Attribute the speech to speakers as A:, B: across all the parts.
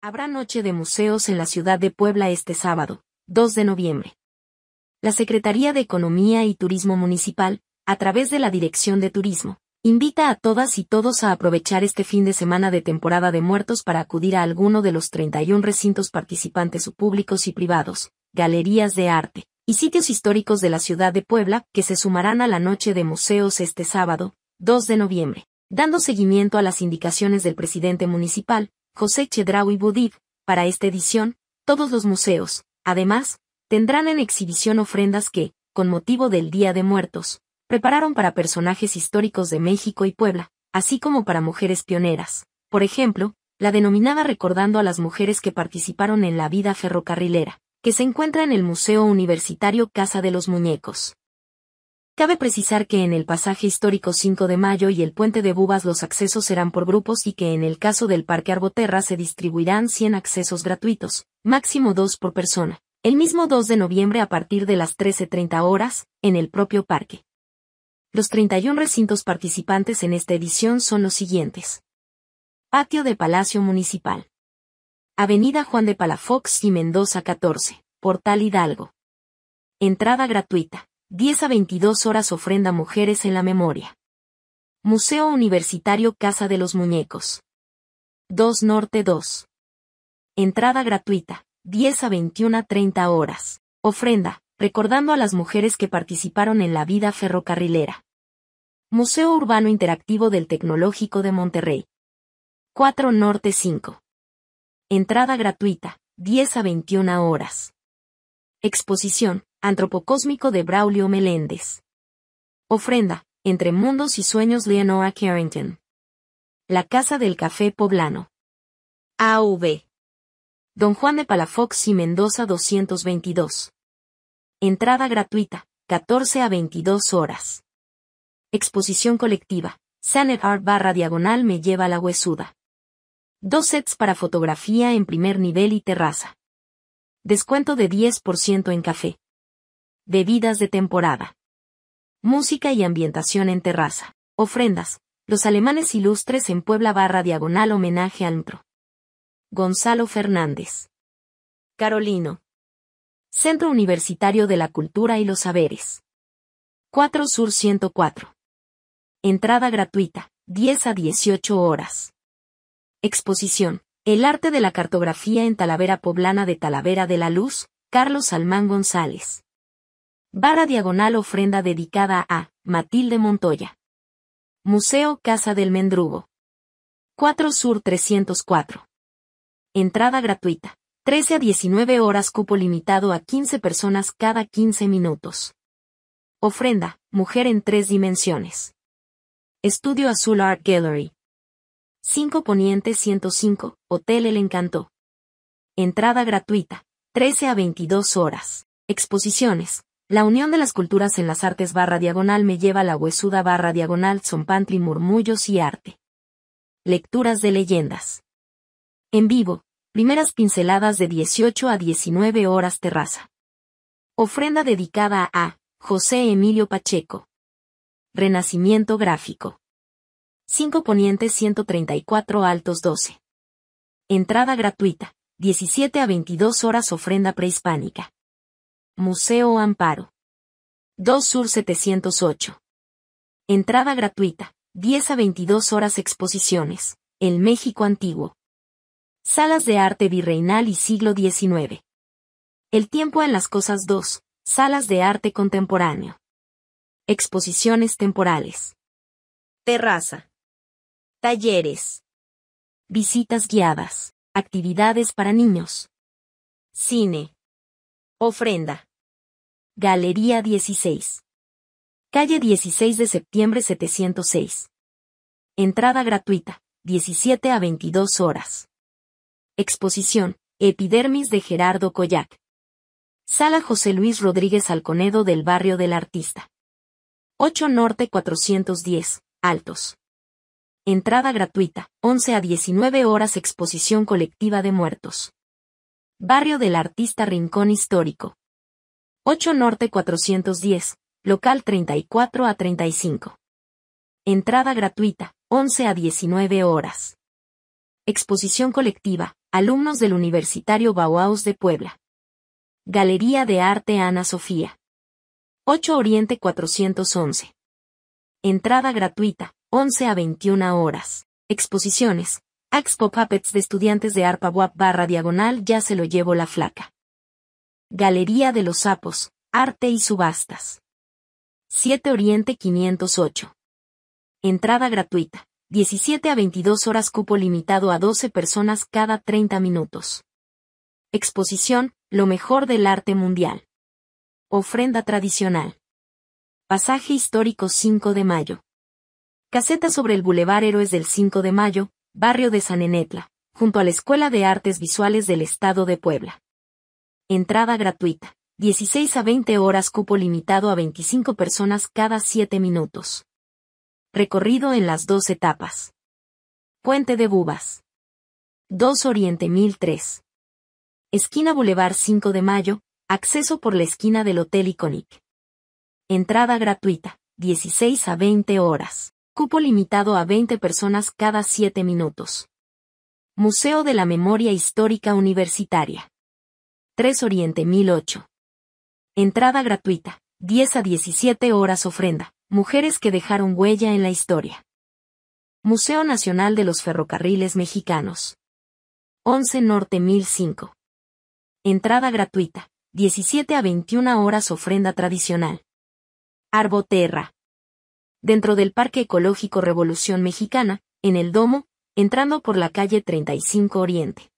A: Habrá noche de museos en la ciudad de Puebla este sábado, 2 de noviembre. La Secretaría de Economía y Turismo Municipal, a través de la Dirección de Turismo, invita a todas y todos a aprovechar este fin de semana de temporada de muertos para acudir a alguno de los 31 recintos participantes públicos y privados, galerías de arte y sitios históricos de la ciudad de Puebla que se sumarán a la noche de museos este sábado, 2 de noviembre, dando seguimiento a las indicaciones del presidente municipal, José y Budiv, para esta edición, todos los museos, además, tendrán en exhibición ofrendas que, con motivo del Día de Muertos, prepararon para personajes históricos de México y Puebla, así como para mujeres pioneras. Por ejemplo, la denominada Recordando a las mujeres que participaron en la vida ferrocarrilera, que se encuentra en el Museo Universitario Casa de los Muñecos. Cabe precisar que en el pasaje histórico 5 de mayo y el puente de Bubas los accesos serán por grupos y que en el caso del Parque Arboterra se distribuirán 100 accesos gratuitos, máximo 2 por persona, el mismo 2 de noviembre a partir de las 13.30 horas, en el propio parque. Los 31 recintos participantes en esta edición son los siguientes. Patio de Palacio Municipal. Avenida Juan de Palafox y Mendoza 14, Portal Hidalgo. Entrada gratuita. 10 a 22 horas ofrenda Mujeres en la Memoria. Museo Universitario Casa de los Muñecos. 2 Norte 2. Entrada gratuita, 10 a 21 a 30 horas. Ofrenda, recordando a las mujeres que participaron en la vida ferrocarrilera. Museo Urbano Interactivo del Tecnológico de Monterrey. 4 Norte 5. Entrada gratuita, 10 a 21 horas. Exposición, Antropocósmico de Braulio Meléndez. Ofrenda, Entre Mundos y Sueños Leonora Carrington. La Casa del Café Poblano. AV. Don Juan de Palafox y Mendoza 222. Entrada gratuita, 14 a 22 horas. Exposición colectiva, Sanet Art barra diagonal me lleva a la huesuda. Dos sets para fotografía en primer nivel y terraza. Descuento de 10% en café. Bebidas de temporada. Música y ambientación en terraza. Ofrendas. Los alemanes ilustres en Puebla barra diagonal homenaje al Intro. Gonzalo Fernández. Carolino. Centro Universitario de la Cultura y los Saberes. 4 Sur 104. Entrada gratuita, 10 a 18 horas. Exposición. El arte de la cartografía en Talavera Poblana de Talavera de la Luz, Carlos Almán González. Vara diagonal ofrenda dedicada a Matilde Montoya. Museo Casa del Mendrugo. 4 Sur 304. Entrada gratuita. 13 a 19 horas cupo limitado a 15 personas cada 15 minutos. Ofrenda, mujer en tres dimensiones. Estudio Azul Art Gallery, 5 Poniente 105, Hotel El Encanto. Entrada gratuita, 13 a 22 horas. Exposiciones. La unión de las culturas en las artes barra diagonal me lleva a la huesuda barra diagonal son pantry Murmullos y Arte. Lecturas de leyendas. En vivo, primeras pinceladas de 18 a 19 horas terraza. Ofrenda dedicada a José Emilio Pacheco. Renacimiento gráfico. 5 Poniente 134 Altos 12. Entrada gratuita, 17 a 22 horas ofrenda prehispánica. Museo Amparo. 2 Sur 708. Entrada gratuita, 10 a 22 horas exposiciones, el México antiguo. Salas de arte virreinal y siglo XIX. El tiempo en las cosas 2, salas de arte contemporáneo. Exposiciones temporales. Terraza. Talleres. Visitas guiadas. Actividades para niños. Cine. Ofrenda. Galería 16. Calle 16 de septiembre 706. Entrada gratuita, 17 a 22 horas. Exposición, Epidermis de Gerardo Coyac. Sala José Luis Rodríguez Alconedo del Barrio del Artista. 8 Norte 410, Altos entrada gratuita, 11 a 19 horas exposición colectiva de muertos. Barrio del Artista Rincón Histórico. 8 Norte 410, local 34 a 35. Entrada gratuita, 11 a 19 horas. Exposición colectiva, alumnos del Universitario Bauhaus de Puebla. Galería de Arte Ana Sofía. 8 Oriente 411. Entrada gratuita, 11 a 21 horas. Exposiciones. Expo Puppets de estudiantes de Arpa barra diagonal ya se lo llevo la flaca. Galería de los Sapos, Arte y Subastas. 7 Oriente 508. Entrada gratuita. 17 a 22 horas cupo limitado a 12 personas cada 30 minutos. Exposición, lo mejor del arte mundial. Ofrenda tradicional. Pasaje histórico 5 de mayo. Caseta sobre el Boulevard Héroes del 5 de Mayo, barrio de San Enetla, junto a la Escuela de Artes Visuales del Estado de Puebla. Entrada gratuita. 16 a 20 horas cupo limitado a 25 personas cada 7 minutos. Recorrido en las dos etapas. Puente de Bubas. 2 Oriente 1003. Esquina Boulevard 5 de Mayo, acceso por la esquina del Hotel Iconic. Entrada gratuita, 16 a 20 horas. Cupo limitado a 20 personas cada 7 minutos. Museo de la Memoria Histórica Universitaria. 3 Oriente 1008. Entrada gratuita. 10 a 17 horas ofrenda. Mujeres que dejaron huella en la historia. Museo Nacional de los Ferrocarriles Mexicanos. 11 Norte 1005. Entrada gratuita. 17 a 21 horas ofrenda tradicional. Arboterra dentro del Parque Ecológico Revolución Mexicana, en el Domo, entrando por la calle 35 Oriente.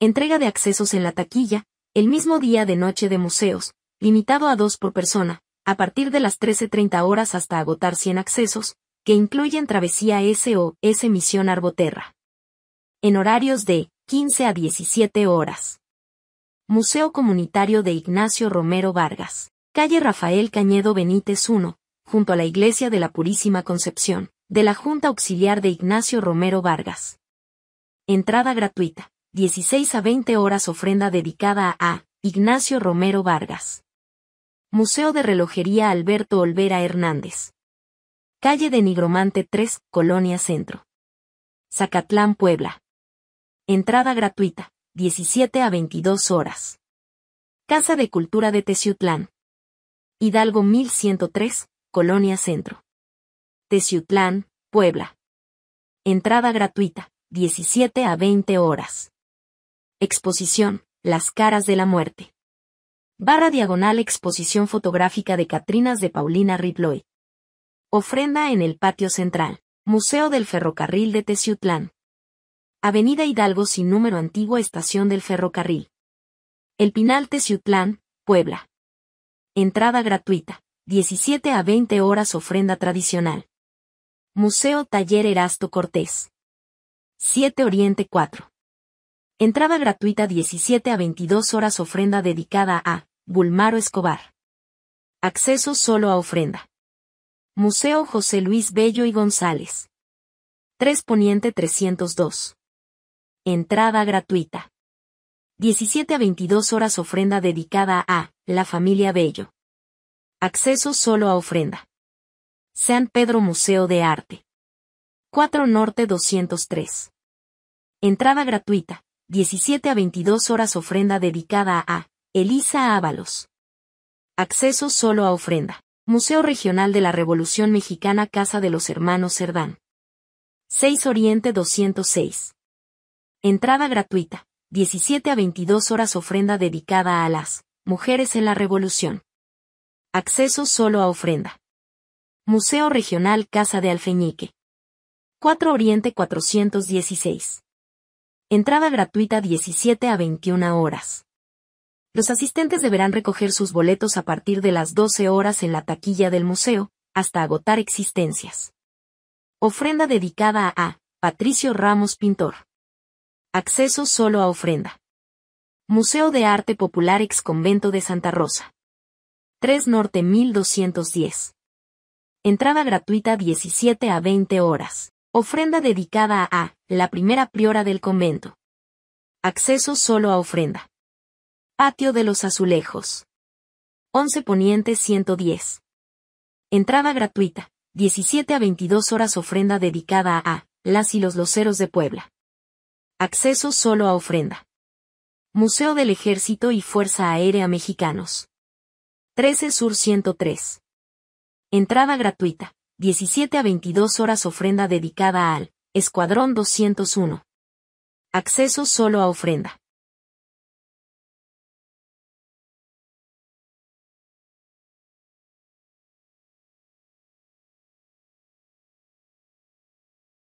A: Entrega de accesos en la taquilla, el mismo día de Noche de Museos, limitado a dos por persona, a partir de las 13.30 horas hasta agotar 100 accesos, que incluyen travesía S o S Misión Arboterra. En horarios de 15 a 17 horas. Museo Comunitario de Ignacio Romero Vargas. Calle Rafael Cañedo Benítez 1, junto a la Iglesia de la Purísima Concepción, de la Junta Auxiliar de Ignacio Romero Vargas. Entrada gratuita, 16 a 20 horas ofrenda dedicada a Ignacio Romero Vargas. Museo de Relojería Alberto Olvera Hernández. Calle de Nigromante 3, Colonia Centro. Zacatlán, Puebla. Entrada gratuita, 17 a 22 horas. Casa de Cultura de Teciutlán. Hidalgo 1103, Colonia Centro. Teciutlán, Puebla. Entrada gratuita, 17 a 20 horas. Exposición, Las caras de la muerte. Barra diagonal exposición fotográfica de Catrinas de Paulina Riploy. Ofrenda en el patio central, Museo del Ferrocarril de Teciutlán. Avenida Hidalgo sin número antigua estación del ferrocarril. El Pinal Teciutlán, Puebla. Entrada gratuita, 17 a 20 horas ofrenda tradicional. Museo Taller Erasto Cortés. 7 Oriente 4. Entrada gratuita 17 a 22 horas ofrenda dedicada a Bulmaro Escobar. Acceso solo a ofrenda. Museo José Luis Bello y González. 3 Poniente 302. Entrada gratuita. 17 a 22 horas ofrenda dedicada a La familia Bello. Acceso solo a ofrenda. San Pedro Museo de Arte. 4 Norte 203. Entrada gratuita, 17 a 22 horas ofrenda dedicada a Elisa Ábalos. Acceso solo a ofrenda. Museo Regional de la Revolución Mexicana Casa de los Hermanos Cerdán. 6 Oriente 206. Entrada gratuita, 17 a 22 horas ofrenda dedicada a las mujeres en la Revolución. Acceso solo a ofrenda. Museo Regional Casa de Alfeñique. 4 Oriente 416. Entrada gratuita 17 a 21 horas. Los asistentes deberán recoger sus boletos a partir de las 12 horas en la taquilla del museo, hasta agotar existencias. Ofrenda dedicada a Patricio Ramos Pintor. Acceso solo a ofrenda. Museo de Arte Popular Ex Convento de Santa Rosa. 3 Norte 1210. Entrada gratuita 17 a 20 horas. Ofrenda dedicada a A, la primera priora del convento. Acceso solo a ofrenda. Patio de los Azulejos. 11 Poniente 110. Entrada gratuita. 17 a 22 horas ofrenda dedicada a A, las y los loceros de Puebla. Acceso solo a ofrenda. Museo del Ejército y Fuerza Aérea Mexicanos. 13 Sur 103. Entrada gratuita. 17 a 22 horas ofrenda dedicada al Escuadrón 201. Acceso solo a ofrenda.